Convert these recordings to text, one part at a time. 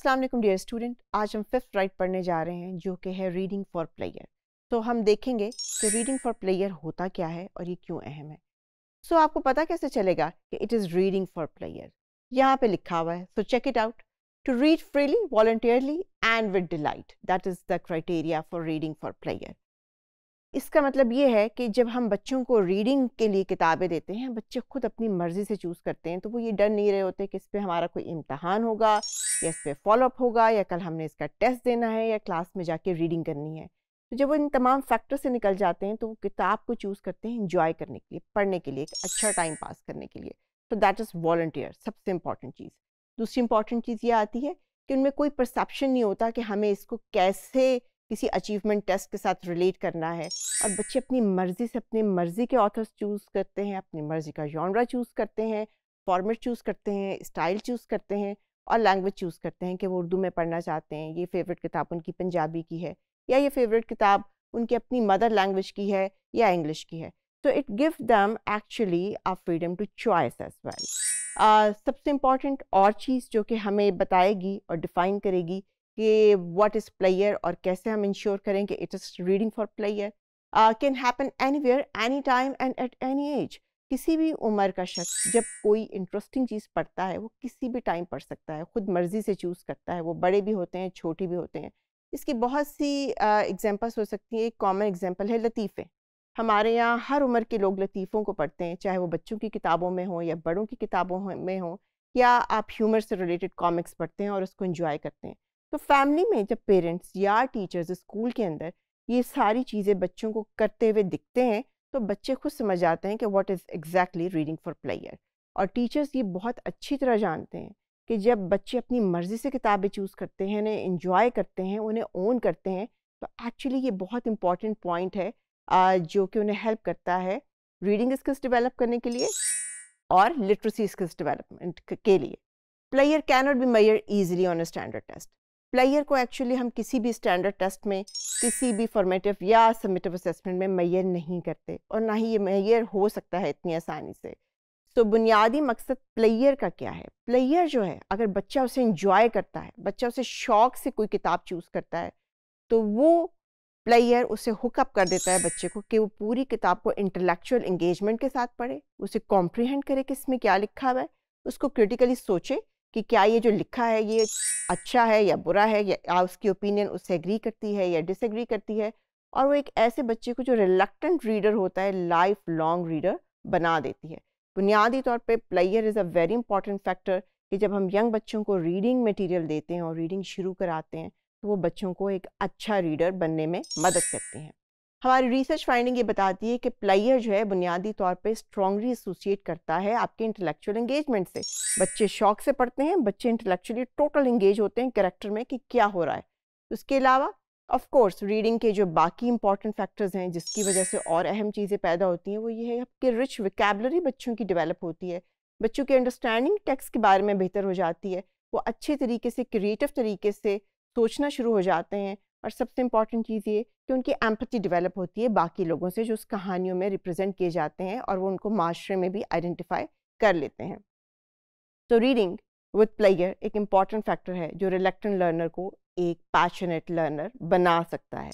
अस्सलाम वालेकुम dear student आज हम फिफ्थ राइट पढ़ने जा रहे हैं जो कि है रीडिंग फॉर प्लेयर तो हम देखेंगे कि रीडिंग फॉर प्लेयर होता क्या है और ये क्यों अहम है सो so, आपको पता कैसे चलेगा कि it is reading for pleasure यहाँ पे लिखा हुआ है so check it out to read freely voluntarily and with delight that is the criteria for reading for pleasure इसका मतलब ये है कि जब हम बच्चों को रीडिंग के लिए किताबें देते हैं बच्चे खुद अपनी मर्ज़ी से चूज़ करते हैं तो वो ये डर नहीं रहे होते कि इस पर हमारा कोई इम्तहान होगा या इस पर फॉलोअप होगा या कल हमने इसका टेस्ट देना है या क्लास में जाके रीडिंग करनी है तो जब वो इन तमाम फैक्टर से निकल जाते हैं तो वो किताब को चूज़ करते हैं इंजॉय करने के लिए पढ़ने के लिए एक अच्छा टाइम पास करने के लिए तो दैट इज़ वॉल्टियर सबसे इम्पॉर्टेंट चीज़ दूसरी इम्पॉर्टेंट चीज़ ये आती है कि उनमें कोई परसेप्शन नहीं होता कि हमें इसको कैसे किसी अचीवमेंट टेस्ट के साथ रिलेट करना है और बच्चे अपनी मर्ज़ी से अपनी मर्ज़ी के ऑथर्स चूज़ करते हैं अपनी मर्ज़ी का जॉनरा चूज़ करते हैं फॉर्मेट चूज़ करते हैं स्टाइल चूज़ करते हैं और लैंग्वेज चूज़ करते हैं कि वो उर्दू में पढ़ना चाहते हैं ये फेवरेट किताब उनकी पंजाबी की है या ये फेवरेट किताब उनकी अपनी मदर लैंग्वेज की है या इंग्लिश की है तो it give them actually a freedom to choice as well सबसे इम्पॉर्टेंट और चीज़ जो कि हमें बताएगी और डिफ़ाइन करेगी कि वट इज़ प्लेयर और कैसे हम इंश्योर करें कि it is reading for pleasure can happen anywhere any time and at any age किसी भी उम्र का शख्स जब कोई इंटरेस्टिंग चीज़ पढ़ता है वो किसी भी टाइम पढ़ सकता है खुद मर्ज़ी से चूज़ करता है वो बड़े भी होते हैं छोटे भी होते हैं इसकी बहुत सी एग्जांपल्स uh, हो सकती हैं एक कॉमन एग्जांपल है लतीफ़े हमारे यहाँ हर उम्र के लोग लतीफ़ों को पढ़ते हैं चाहे वो बच्चों की किताबों में हों या बड़ों की किताबों में हों या आप ह्यूमर से रिलेटेड कॉमिक्स पढ़ते हैं और उसको इंजॉय करते हैं तो फैमिली में जब पेरेंट्स या टीचर्स स्कूल के अंदर ये सारी चीज़ें बच्चों को करते हुए दिखते हैं तो बच्चे खुद समझ जाते हैं कि what is exactly reading for pleasure और टीचर्स ये बहुत अच्छी तरह जानते हैं कि जब बच्चे अपनी मर्ज़ी से किताबें चूज़ करते हैं उन्हें इंजॉय करते हैं उन्हें ओन करते हैं तो एक्चुअली ये बहुत इंपॉर्टेंट पॉइंट है जो कि उन्हें हेल्प करता है रीडिंग स्किल्स डेवलप करने के लिए और लिटरेसी स्किल्स डेवलपमेंट के लिए pleasure cannot be measured easily on a standard test pleasure को एक्चुअली हम किसी भी स्टैंडर्ड टेस्ट में किसी भी फॉर्मेटिव या सबमिटिव असेसमेंट में मैयर नहीं करते और ना ही ये मैयर हो सकता है इतनी आसानी से तो बुनियादी मकसद प्लेयर का क्या है प्लेयर जो है अगर बच्चा उसे इंजॉय करता है बच्चा उसे शौक से कोई किताब चूज़ करता है तो वो प्लेयर उसे हुकअप कर देता है बच्चे को कि वो पूरी किताब को इंटेलेक्चुअल इंगेजमेंट के साथ पढ़े उसे कॉम्प्रिहेंड करे कि इसमें क्या लिखा हुआ है उसको क्रिटिकली सोचे कि क्या ये जो लिखा है ये अच्छा है या बुरा है या उसकी ओपिनियन उससे एग्री करती है या डिसएग्री करती है और वो एक ऐसे बच्चे को जो रिलक्टेंट रीडर होता है लाइफ लॉन्ग रीडर बना देती है बुनियादी तौर पे pleasure is a very important factor कि जब हम यंग बच्चों को रीडिंग मटेरियल देते हैं और रीडिंग शुरू कराते हैं तो वो बच्चों को एक अच्छा रीडर बनने में मदद करते हैं हमारी रिसर्च फाइंडिंग ये बताती है कि प्लेयर जो है बुनियादी तौर पे स्ट्रांगली एसोसिएट करता है आपके इंटेलेक्चुअल इंगेजमेंट से बच्चे शौक से पढ़ते हैं बच्चे इंटेलेक्चुअली टोटल इंगेज होते हैं करेक्टर में कि क्या हो रहा है उसके अलावा ऑफ कोर्स रीडिंग के जो बाकी इंपॉर्टेंट फैक्टर्स हैं जिसकी वजह से और अहम चीज़ें पैदा होती हैं वो ये है आपके रिच विकैबलरी बच्चों की डिवेलप होती है बच्चों की अंडरस्टैंडिंग टेक्स के बारे में बेहतर हो जाती है वो अच्छे तरीके से क्रिएटिव तरीके से सोचना शुरू हो जाते हैं और सबसे इम्पॉर्टेंट चीज़ ये कि उनकी एम्पथी डेवलप होती है बाकी लोगों से जो उस कहानियों में रिप्रेजेंट किए जाते हैं और वो उनको माशरे में भी आइडेंटिफाई कर लेते हैं तो रीडिंग विथ प्लेयर एक इम्पॉर्टेंट फैक्टर है जो रिलेक्टेंट लर्नर को एक पैशनेट लर्नर बना सकता है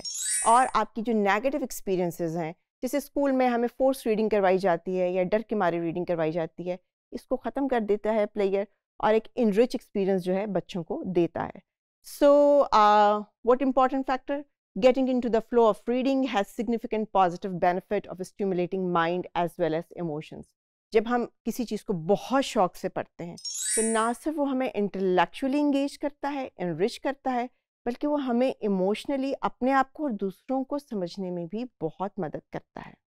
और आपकी जो नेगेटिव एक्सपीरियंसेस हैं जैसे स्कूल में हमें फोर्स रीडिंग करवाई जाती है या डर के मारे रीडिंग करवाई जाती है इसको ख़त्म कर देता है प्लेयर और एक इनरिच एक्सपीरियंस जो है बच्चों को देता है So uh, what important factor? Getting into the flow of reading has significant positive benefit of stimulating mind as well as emotions. जब हम किसी चीज़ को बहुत शौक से पढ़ते हैं तो ना सिर्फ वो हमें इंटेलेक्चुअली इंगेज करता है इनरिच करता है बल्कि वो हमें इमोशनली अपने आप को और दूसरों को समझने में भी बहुत मदद करता है